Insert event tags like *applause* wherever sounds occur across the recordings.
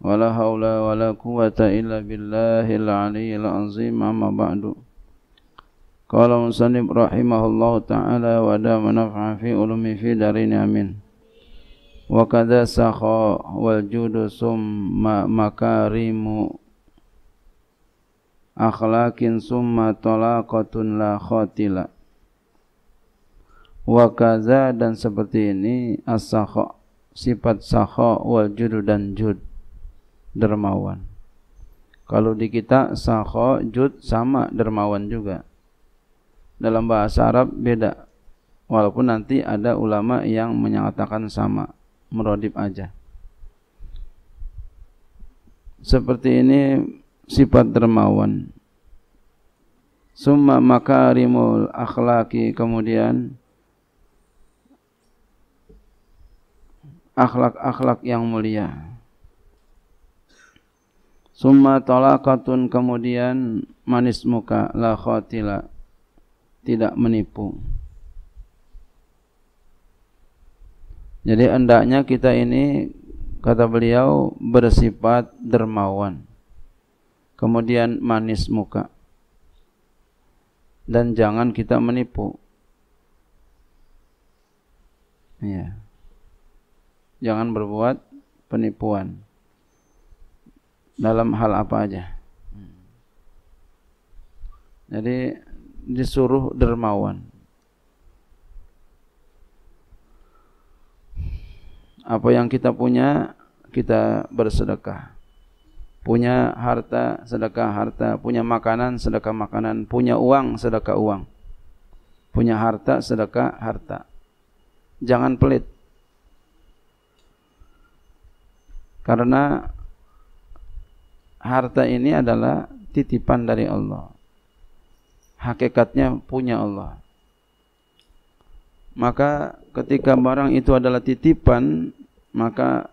ولا حول ولا قوة إلا بالله العلي العظيم أما بعد قال مسلم رحمه الله تعالى ودام نفع في علوم في دارين أمين وكذا سخاء والجود ثم مكارم أخلاق ثم طلاقة لا خاتلة wakaza dan seperti ini as sifat sakha wal judu dan jud dermawan. Kalau di kita sakho, jud sama dermawan juga. Dalam bahasa Arab beda. Walaupun nanti ada ulama yang menyatakan sama, merodip aja. Seperti ini sifat dermawan. Summa makarimul akhlaki kemudian akhlak-akhlak yang mulia. Summa talaqatun kemudian manis muka la khatila tidak menipu. Jadi hendaknya kita ini kata beliau bersifat dermawan. Kemudian manis muka. Dan jangan kita menipu. Ya. Jangan berbuat penipuan dalam hal apa aja. Jadi disuruh dermawan. Apa yang kita punya kita bersedekah. Punya harta sedekah harta, punya makanan sedekah makanan, punya uang sedekah uang. Punya harta sedekah harta. Jangan pelit. Karena harta ini adalah titipan dari Allah. Hakikatnya punya Allah. Maka ketika barang itu adalah titipan, maka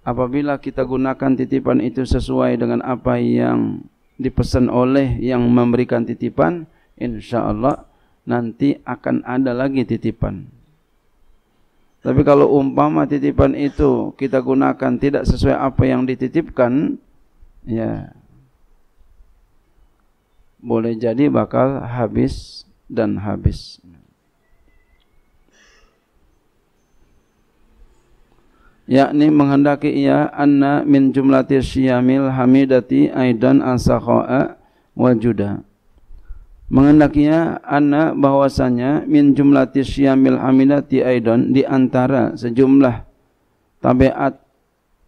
apabila kita gunakan titipan itu sesuai dengan apa yang dipesan oleh yang memberikan titipan, insya Allah nanti akan ada lagi titipan. Tapi kalau umpama titipan itu kita gunakan tidak sesuai apa yang dititipkan, ya boleh jadi bakal habis dan habis. yakni menghendaki ia anna min jumlatis syiyamil hamidati aidan asakha'a wajuda Mengendakinya anak bahwasanya min jumlati syamil hamilati aidan di antara sejumlah tabiat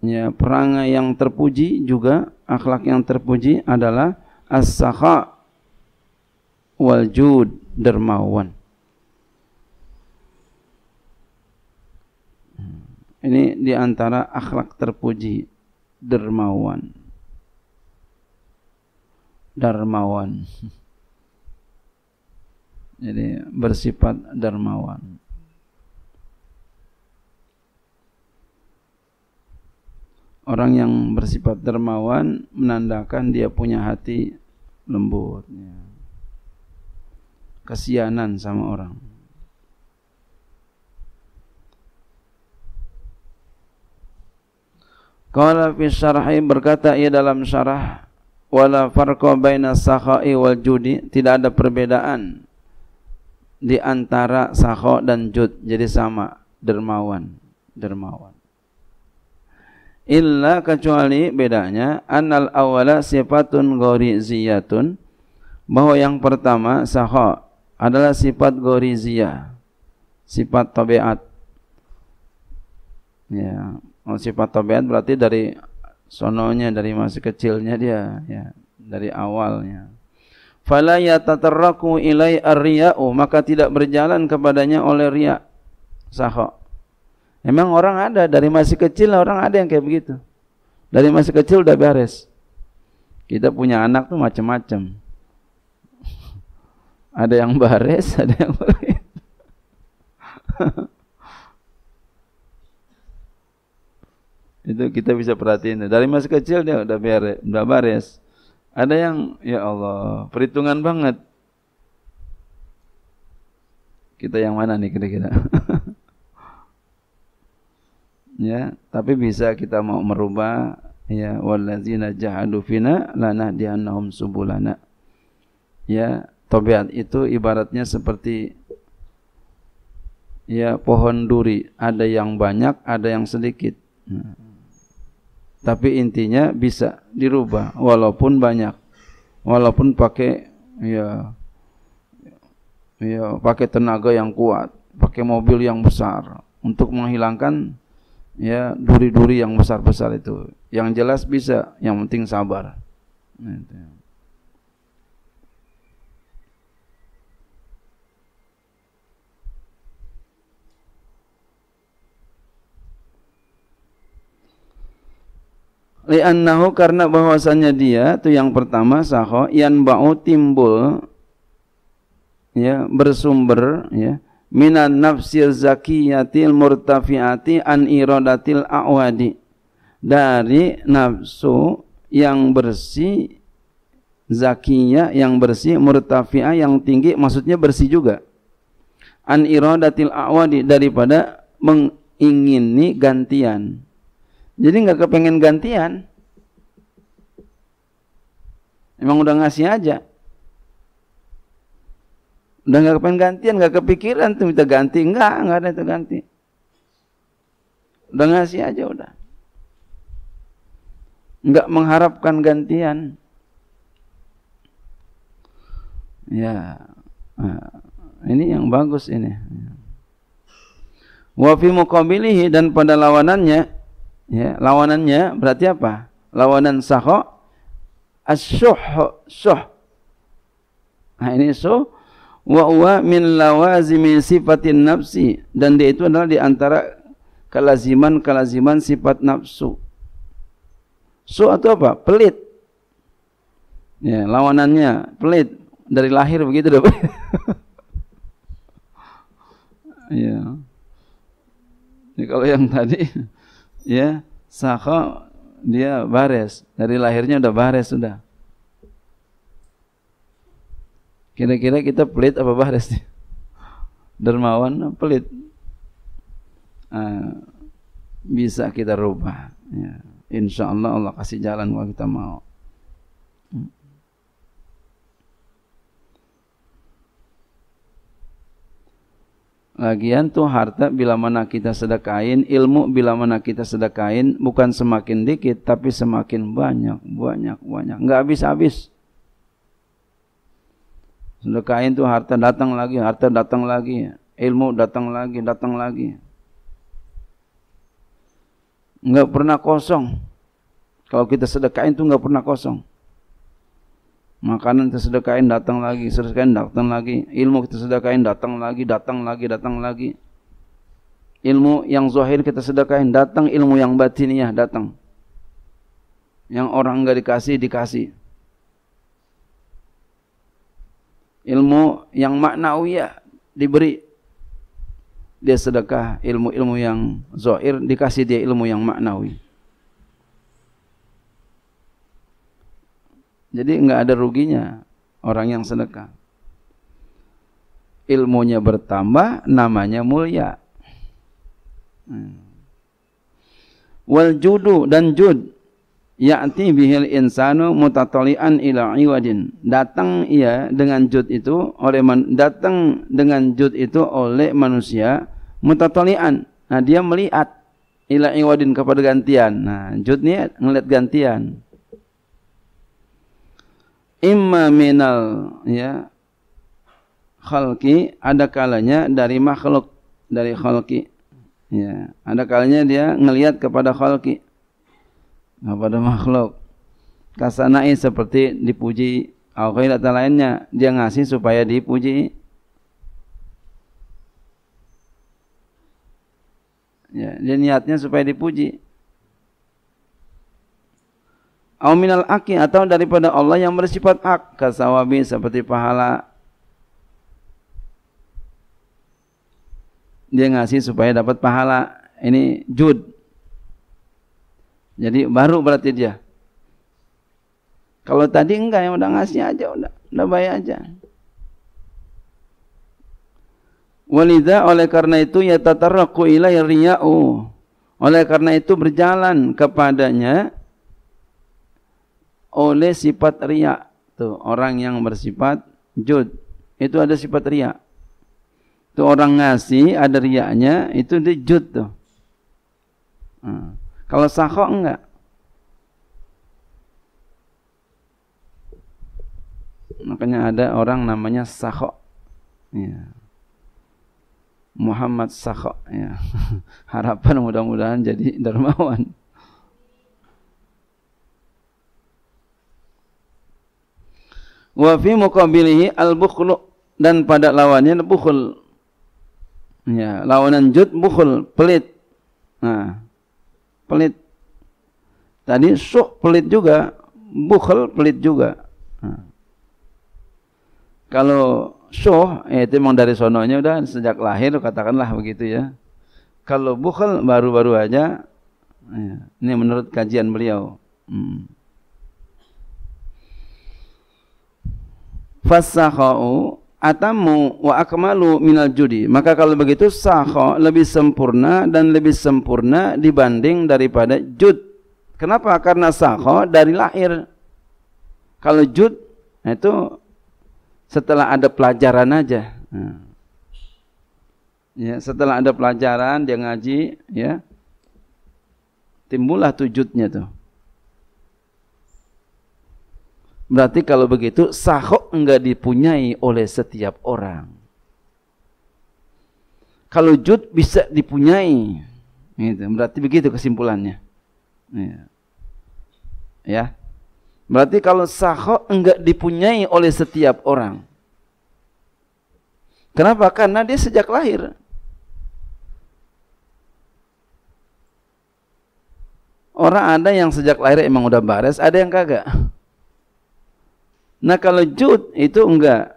ya, perangai yang terpuji juga akhlak yang terpuji adalah as-sakha wal jud dermawan. Ini di antara akhlak terpuji dermawan. Dermawan. *laughs* Jadi bersifat dermawan. Orang yang bersifat dermawan menandakan dia punya hati lembut. Ya. Kesianan sama orang. Qala fi syarhi berkata ia dalam syarah wala farqa baina sakhai wal judi tidak ada perbedaan di antara sakho dan jud jadi sama dermawan dermawan illa kecuali bedanya annal awala sifatun goriziyatun bahwa yang pertama sakho adalah sifat gorizia sifat tabiat ya oh, sifat tabiat berarti dari sononya dari masih kecilnya dia ya dari awalnya fala yatatarraku ilai arriya'u maka tidak berjalan kepadanya oleh riya saha memang orang ada dari masih kecil orang ada yang kayak begitu dari masih kecil udah beres kita punya anak tuh macam-macam *laughs* ada yang beres *laughs* ada yang beres *laughs* itu kita bisa perhatiin dari masih kecil dia udah beres udah beres ada yang ya Allah, perhitungan banget. Kita yang mana nih kira-kira? *laughs* ya, tapi bisa kita mau merubah ya wallazina jahadu fina lanahdiyannahum subulana. Ya, Tobiat itu ibaratnya seperti ya pohon duri, ada yang banyak, ada yang sedikit. Nah tapi intinya bisa dirubah walaupun banyak walaupun pakai ya ya pakai tenaga yang kuat pakai mobil yang besar untuk menghilangkan ya duri-duri yang besar-besar itu yang jelas bisa yang penting sabar nah, li'annahu karena bahwasannya dia itu yang pertama saho yan ba'u timbul ya bersumber ya minan nafsil zakiyatil murtafiati an iradatil awadi dari nafsu yang bersih zakiyah yang bersih murtafiah yang tinggi maksudnya bersih juga an iradatil awadi daripada mengingini gantian jadi nggak kepengen gantian. Emang udah ngasih aja. Udah nggak kepengen gantian, nggak kepikiran tuh minta ganti, enggak, nggak ada itu ganti. Udah ngasih aja udah. Nggak mengharapkan gantian. Ya, eh, ini yang bagus ini. Wafimu fi dan pada lawanannya Ya, lawanannya berarti apa? Lawanan sakho asyuh soh. Nah ini so wa wa min lawazimi sifatin nafsi dan dia itu adalah di antara kelaziman-kelaziman sifat nafsu. So atau apa? Pelit. Ya, lawanannya pelit dari lahir begitu deh. *laughs* ya. Ini ya, kalau yang tadi ya sako dia bares dari lahirnya udah bares sudah kira-kira kita pelit apa bares nih? dermawan nah, pelit uh, bisa kita rubah ya. insya Allah Allah kasih jalan kalau kita mau hmm. Lagian tuh harta bila mana kita sedekain, ilmu bila mana kita sedekain, bukan semakin dikit tapi semakin banyak, banyak, banyak. nggak habis-habis. Sedekain tuh harta datang lagi, harta datang lagi, ilmu datang lagi, datang lagi. nggak pernah kosong. Kalau kita sedekain tuh nggak pernah kosong makanan kita sedekain datang lagi sedekain datang lagi ilmu kita sedekain datang lagi datang lagi datang lagi ilmu yang zahir kita sedekain datang ilmu yang batiniah datang yang orang enggak dikasih dikasih ilmu yang ya diberi dia sedekah ilmu-ilmu yang zahir dikasih dia ilmu yang maknawi Jadi nggak ada ruginya orang yang sedekah. Ilmunya bertambah, namanya mulia. Hmm. Wal judu dan jud ya'ti bihil insanu mutatalian ila iwadin. Datang ia dengan jud itu oleh man, datang dengan jud itu oleh manusia mutatalian. Nah, dia melihat ila iwadin kepada gantian. Nah, jud ini ngelihat gantian imma minal ya khalqi ada kalanya dari makhluk dari khalqi ya ada kalanya dia ngelihat kepada khalqi kepada makhluk kasanai seperti dipuji Al-Khairat lainnya dia ngasih supaya dipuji ya dia niatnya supaya dipuji Au minal aki atau daripada Allah yang bersifat ak kasawabi seperti pahala dia ngasih supaya dapat pahala ini jud jadi baru berarti dia kalau tadi enggak yang udah ngasih aja udah udah bayar aja Walidha oleh karena itu ya tatarraku ilai riya'u. Oleh karena itu berjalan kepadanya oleh sifat riak Tuh, orang yang bersifat jud. Itu ada sifat riak Tuh orang ngasih ada riaknya, itu dia jud tuh. hmm. kalau sahok enggak. Makanya ada orang namanya sahok Ya. Muhammad sahok ya. *laughs* Harapan mudah-mudahan jadi dermawan. wa fi muqabilihi al-bukhlu dan pada lawannya bukhul. Ya, lawanan jud bukhul, pelit. Nah, pelit. Tadi suk pelit juga, bukhul pelit juga. Nah. Kalau syuh, ya itu memang dari sononya udah sejak lahir katakanlah begitu ya. Kalau bukhul baru-baru aja. Ya. Ini menurut kajian beliau. Hmm. fasakhau atamu wa akmalu minal judi. Maka kalau begitu saho lebih sempurna dan lebih sempurna dibanding daripada jud. Kenapa? Karena saho dari lahir. Kalau jud nah itu setelah ada pelajaran aja. Hmm. Ya, setelah ada pelajaran dia ngaji, ya timbullah tujudnya tuh. Berarti kalau begitu sahok enggak dipunyai oleh setiap orang. Kalau jud bisa dipunyai. Gitu. Berarti begitu kesimpulannya. Ya. ya. Berarti kalau sahok enggak dipunyai oleh setiap orang. Kenapa? Karena dia sejak lahir. Orang ada yang sejak lahir emang udah bares, ada yang kagak. Nah kalau jud itu enggak.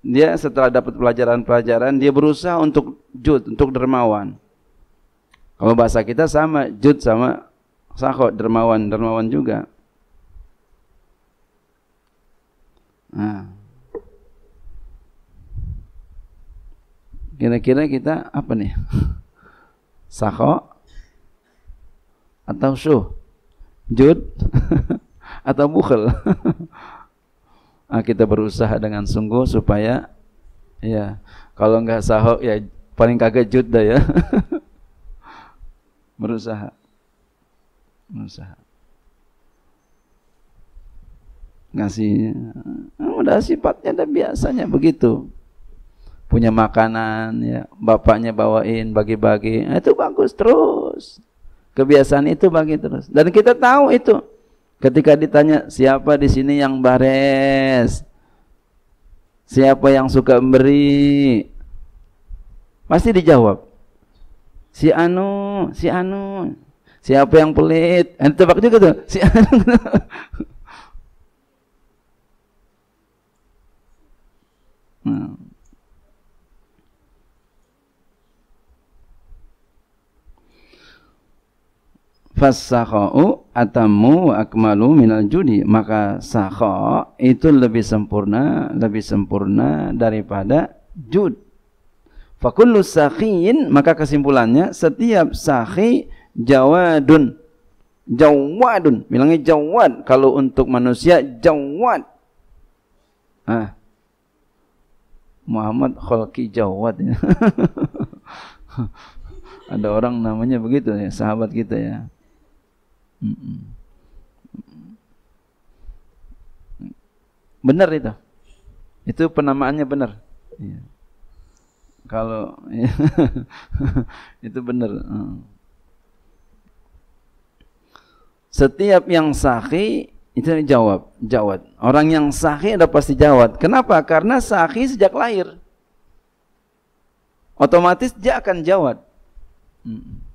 Dia setelah dapat pelajaran-pelajaran, dia berusaha untuk jud, untuk dermawan. Kalau bahasa kita sama, jud sama sahok dermawan, dermawan juga. Nah. Kira-kira kita apa nih? *laughs* sahok atau suh? Jud *laughs* atau bukhel? *laughs* Ah, kita berusaha dengan sungguh supaya ya kalau nggak sahok ya paling kagak juta ya *laughs* berusaha berusaha ngasih ah, udah sifatnya dan biasanya begitu punya makanan ya bapaknya bawain bagi-bagi nah, itu bagus terus kebiasaan itu bagi terus dan kita tahu itu Ketika ditanya siapa di sini yang bares? Siapa yang suka memberi? Pasti dijawab. Si Anu, si Anu. Siapa yang pelit? Anu tebak juga tuh. Si Anu. hmm. *laughs* fasakha'u atamu akmalu minal judi maka sakha itu lebih sempurna lebih sempurna daripada jud fakullu sakhin maka kesimpulannya setiap sakhi jawadun jawadun bilangnya jawad kalau untuk manusia jawad ah Muhammad Khalki Jawad *laughs* ada orang namanya begitu ya sahabat kita ya Benar itu. Itu penamaannya benar. Ya. Kalau ya, *laughs* itu benar. Mm. Setiap yang sahih itu jawab, jawab. Orang yang sahih ada pasti jawab. Kenapa? Karena sahih sejak lahir. Otomatis dia akan jawab. Hmm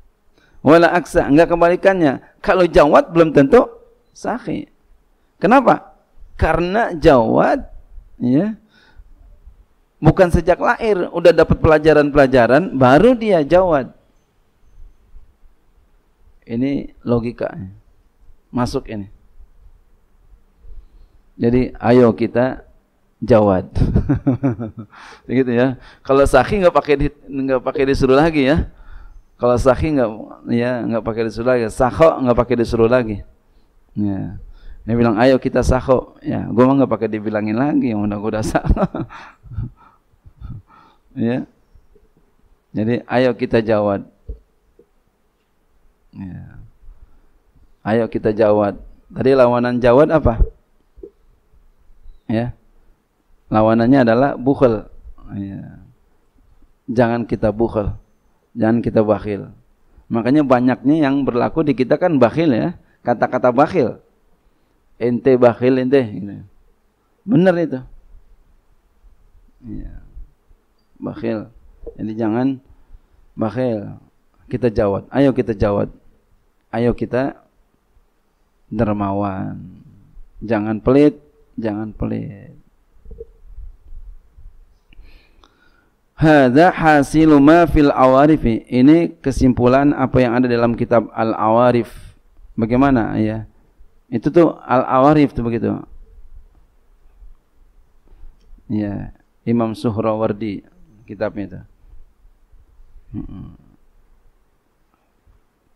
wala aksa, enggak kebalikannya. Kalau jawad belum tentu sahih. Kenapa? Karena jawad ya bukan sejak lahir udah dapat pelajaran-pelajaran baru dia jawad. Ini logika Masuk ini. Jadi ayo kita jawad. *laughs* gitu ya. Kalau sahih nggak pakai nggak pakai disuruh lagi ya. Kalau sahih enggak ya enggak pakai disuruh lagi. Sahok enggak pakai disuruh lagi. Ya. Dia bilang ayo kita sahok. Ya, gua mah enggak pakai dibilangin lagi yang udah gua udah sah. *laughs* ya. Jadi ayo kita jawab. Ya. Ayo kita jawab. Tadi lawanan jawab apa? Ya. Lawanannya adalah bukhel. Ya. Jangan kita bukhel. Jangan kita bakhil. Makanya banyaknya yang berlaku di kita kan bakhil ya. Kata-kata bakhil. Ente bakhil ente. Gitu. Benar itu. Ya. Bakhil. Jadi jangan bakhil. Kita jawab. Ayo kita jawab. Ayo kita dermawan. Jangan pelit. Jangan pelit. Hada hasilu ma fil awarif Ini kesimpulan apa yang ada dalam kitab Al-Awarif. Bagaimana ya? Itu tuh Al-Awarif tuh begitu. Ya, Imam Suhrawardi kitabnya itu.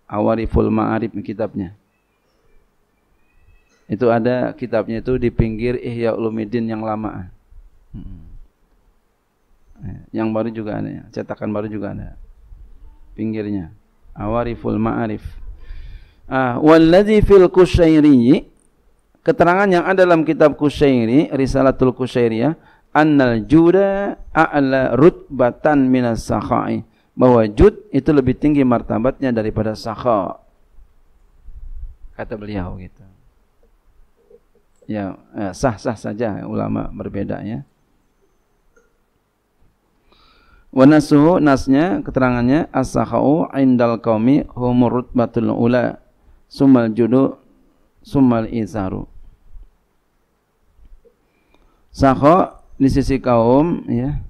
Awariful Ma'arif kitabnya. Itu ada kitabnya itu di pinggir Ihya Ulumuddin yang lama. Hmm. Ya, yang baru juga ada, ya. cetakan baru juga ada. Pinggirnya. Awariful Ma'arif. Ah, waladhi fil Kusyairi keterangan yang ada dalam kitab Kusyairi, Risalatul Kusyairia, ya, annal juda a'la rutbatan minas sakhai. Bahwa jud itu lebih tinggi martabatnya daripada sakha. Kata beliau gitu. Ya, eh, sah-sah saja ulama berbeda ya. Wa nasuhu nasnya keterangannya as-sakhau indal qaumi humur rutbatul ula sumal judu sumal isaru. Saho di sisi kaum ya.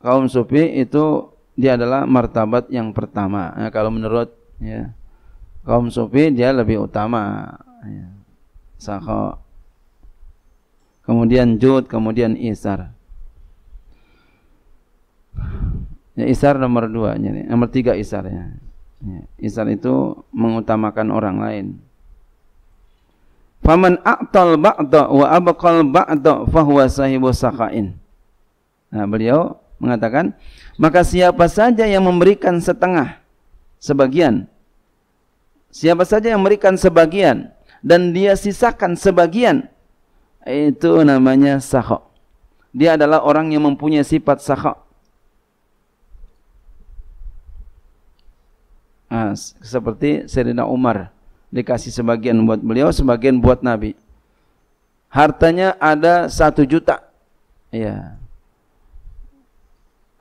Kaum sufi itu dia adalah martabat yang pertama. Ya, kalau menurut ya kaum sufi dia lebih utama ya. Sakho. Kemudian jud, kemudian isar. Ya, isar nomor dua, ya. ya. nomor tiga isarnya. ya. Isar itu mengutamakan orang lain. Faman aqtal ba'da wa abqal ba'da fahuwa sahibu Nah, beliau mengatakan, maka siapa saja yang memberikan setengah sebagian siapa saja yang memberikan sebagian dan dia sisakan sebagian itu namanya sahok dia adalah orang yang mempunyai sifat sahok Nah, seperti Serina Umar dikasih sebagian buat beliau, sebagian buat Nabi. Hartanya ada satu juta, ya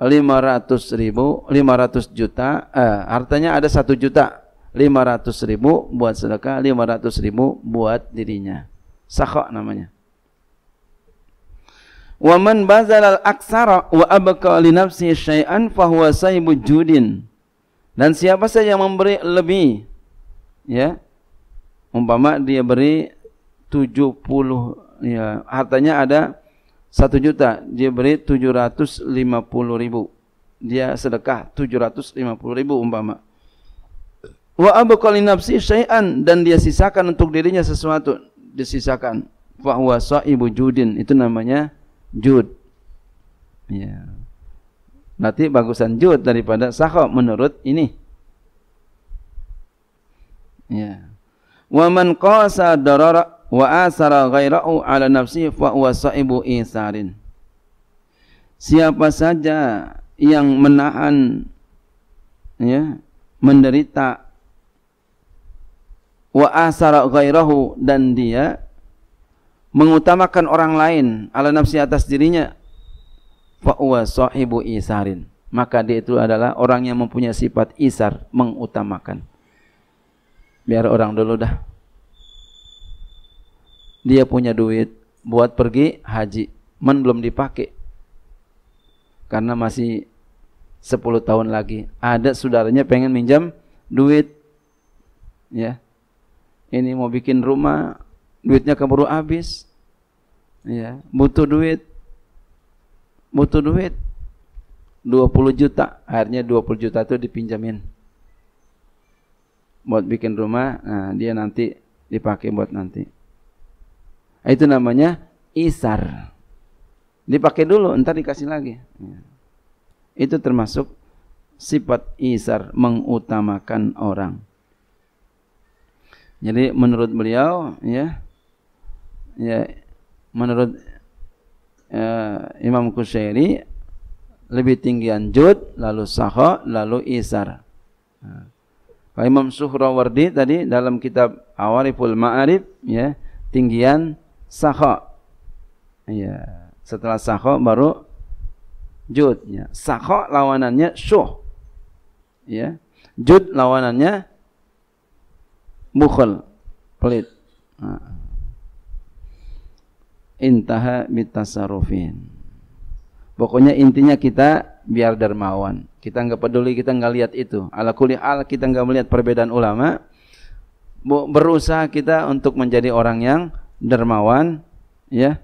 lima ratus ribu, lima ratus juta. Eh, hartanya ada satu juta, lima ratus ribu buat sedekah, lima ratus ribu buat dirinya. Sakok namanya. Waman bazal al aksara wa abka li nafsi syai'an fahuwa dan siapa saja yang memberi lebih ya umpama dia beri 70 ya hartanya ada 1 juta dia beri puluh ribu dia sedekah puluh ribu umpama wa abqali nafsi syai'an dan dia sisakan untuk dirinya sesuatu disisakan fa huwa ibu judin itu namanya jud ya Berarti bagusan jud daripada sakho menurut ini. Ya. Wa man qasa darara wa asara ghairahu ala nafsi fa huwa sa'ibu isarin. Siapa saja yang menahan ya, menderita wa asara ghairahu dan dia mengutamakan orang lain ala nafsi atas dirinya fa'uwa sahibu isarin. Maka dia itu adalah orang yang mempunyai sifat isar, mengutamakan. Biar orang dulu dah. Dia punya duit buat pergi haji. Men belum dipakai. Karena masih 10 tahun lagi. Ada saudaranya pengen minjam duit. Ya. Ini mau bikin rumah, duitnya keburu habis. Ya, butuh duit butuh duit 20 juta akhirnya 20 juta itu dipinjamin buat bikin rumah nah dia nanti dipakai buat nanti itu namanya isar dipakai dulu ntar dikasih lagi ya. itu termasuk sifat isar mengutamakan orang jadi menurut beliau ya ya menurut uh, Imam Kusyairi lebih tinggi anjud, lalu saho, lalu isar. Nah. Imam Suhrawardi tadi dalam kitab Awariful Ma'arif ya, tinggian saho, iya, Ya, setelah saho baru jud ya. Saho lawanannya syuh. Ya. Jud lawanannya bukhul, pelit. Nah intaha mitasarufin. pokoknya intinya kita biar dermawan kita nggak peduli kita nggak lihat itu ala kuli al kita nggak melihat perbedaan ulama berusaha kita untuk menjadi orang yang dermawan ya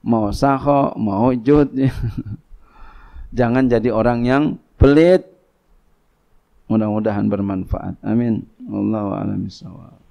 mau saho mau jud ya. *laughs* jangan jadi orang yang pelit mudah-mudahan bermanfaat amin wallahu a'lam